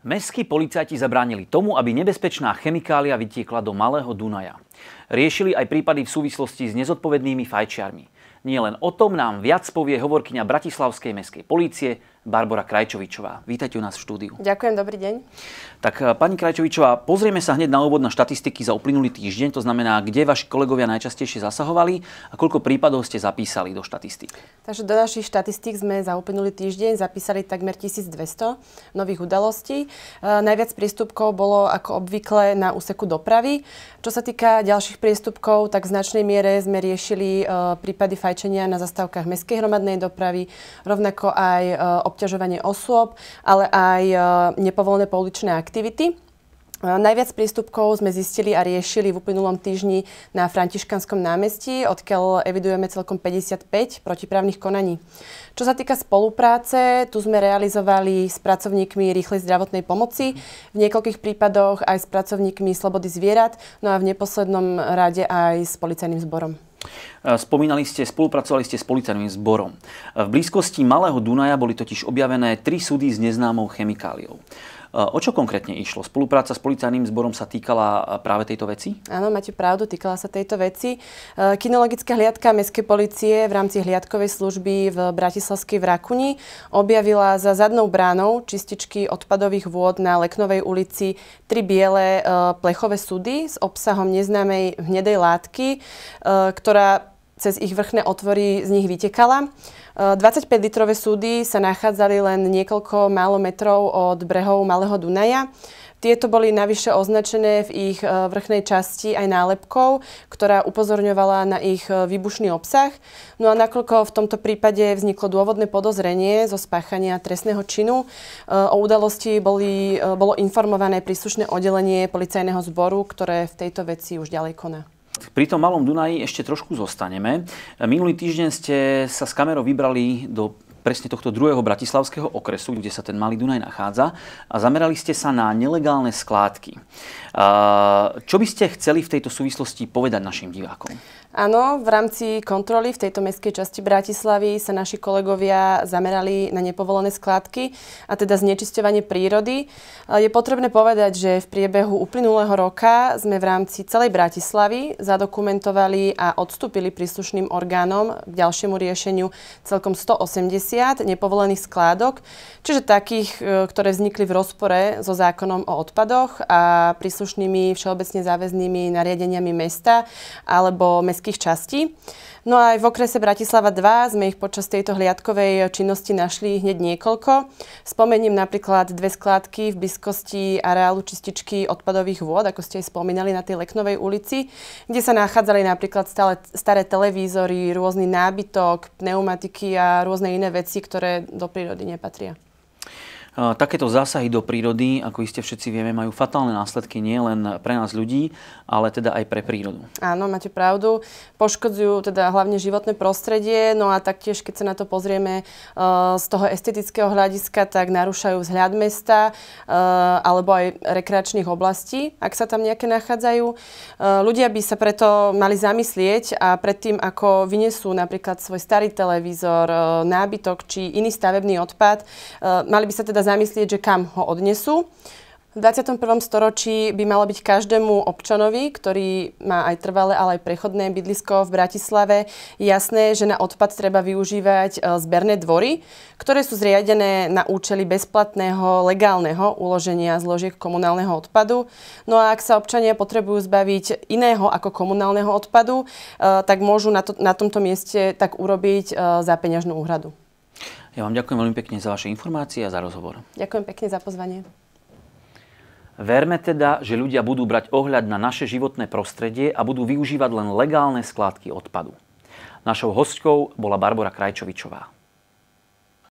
Mestskí policajti zabránili tomu, aby nebezpečná chemikália vytiekla do Malého Dunaja. Riešili aj prípady v súvislosti s nezodpovednými fajčiarmi. Nielen o tom nám viac povie hovorkyňa Bratislavskej mestskej policie. Barbara Krajčovičová. Vítajte u nás v štúdiu. Ďakujem, dobrý deň. Tak eh, pani Krajčovičová, pozrieme sa hneď na úvod na štatistiky za uplynulý týždeň, to znamená, kde vaši kolegovia najčastejšie zasahovali a koľko prípadov ste zapísali do štatistík. Takže do našich štatistík sme za uplynulý týždeň zapísali takmer 1200 nových udalostí. Eh, najviac priestupkov bolo ako obvykle na úseku dopravy. Čo sa týka ďalších priestupkov, tak v značnej miere sme riešili eh, prípady fajčenia na zastávkach mestskej hromadnej dopravy, rovnako aj obťažovanie osôb, ale aj e, nepovolené pouličné aktivity. E, najviac prístupkov sme zistili a riešili v uplynulom týždni na Františkanskom námestí, odkiaľ evidujeme celkom 55 protiprávnych konaní. Čo sa týka spolupráce, tu sme realizovali s pracovníkmi rýchlej zdravotnej pomoci, v niekoľkých prípadoch aj s pracovníkmi slobody zvierat, no a v neposlednom rade aj s policajným zborom. E, spomínali ste, spolupracovali ste s policajným zborom. E, v blízkosti Malého Dunaja boli totiž objavené tri súdy s neznámou chemikáliou. O čo konkrétne išlo? Spolupráca s policajným zborom sa týkala e, práve tejto veci? Áno, máte pravdu, týkala sa tejto veci. E, kinologická hliadka Mestskej policie v rámci hliadkovej služby v Bratislavskej Rakuni objavila za zadnou bránou čističky odpadových vôd na Leknovej ulici tri biele e, plechové súdy s obsahom neznámej hnedej látky, ktorá cez ich vrchné otvory z nich vytekala. 25-litrové e, súdy sa nachádzali len niekoľko málo metrov od brehov Malého Dunaja. Tieto boli navyše označené v ich e, vrchnej časti aj nálepkou, ktorá upozorňovala na ich e, výbušný obsah. No a nakoľko v tomto prípade vzniklo dôvodné podozrenie zo spáchania trestného činu, o udalosti boli, bolo informované príslušné oddelenie policajného zboru, ktoré v tejto veci už ďalej koná. Pri tom Malom Dunaji ešte trošku zostaneme. Minulý týždeň ste sa s kamerou vybrali do presne tohto druhého bratislavského okresu, kde sa ten Malý Dunaj nachádza a zamerali ste sa na nelegálne skládky. Čo by ste chceli v tejto súvislosti povedať našim divákom? Áno, v rámci kontroly v tejto mestskej časti Bratislavy sa naši kolegovia zamerali na nepovolené skládky a teda znečisťovanie prírody. Je potrebné povedať, že v priebehu uplynulého roka sme v rámci celej Bratislavy zadokumentovali a odstúpili príslušným orgánom k ďalšiemu riešeniu celkom 180 50 nepovolených skládok, čiže takých, e, ktoré vznikli v rozpore so zákonom o odpadoch a príslušnými všeobecne záväznými nariadeniami mesta alebo mestských častí. No a aj v okrese Bratislava 2 sme ich počas tejto hliadkovej činnosti našli hneď niekoľko. Spomeniem napríklad dve skládky v blízkosti areálu čističky odpadových vôd, ako ste aj spomínali na tej Leknovej ulici, kde sa nachádzali napríklad stále staré televízory, rôzny nábytok, pneumatiky a rôzne iné veci veci, ktoré do prírody nepatria. Takéto zásahy do prírody, ako iste všetci vieme, majú fatálne následky nielen pre nás ľudí, ale teda aj pre prírodu. Áno, máte pravdu. Poškodzujú teda hlavne životné prostredie, no a taktiež, keď sa na to pozrieme e, z toho estetického hľadiska, tak narúšajú vzhľad mesta e, alebo aj rekreačných oblastí, ak sa tam nejaké nachádzajú. E, ľudia by sa preto mali zamyslieť a predtým, ako vyniesú napríklad svoj starý televízor, nábytok či iný stavebný odpad, mali by sa teda teda zamyslieť, že kam ho odnesú. V 21. storočí by malo byť každému občanovi, ktorý má aj trvalé, ale aj prechodné bydlisko v Bratislave, jasné, že na odpad treba využívať e, zberné dvory, ktoré sú zriadené na účely bezplatného legálneho uloženia zložiek komunálneho odpadu. No a ak sa občania potrebujú zbaviť iného ako komunálneho odpadu, e, tak môžu na, to, na tomto mieste tak urobiť e, za peňažnú úhradu. Ja vám ďakujem veľmi pekne za vaše informácie a za rozhovor. Ďakujem pekne za pozvanie. Verme teda, že ľudia budú brať ohľad na naše životné prostredie a budú využívať len legálne skládky odpadu. Našou hostkou bola Barbara Krajčovičová.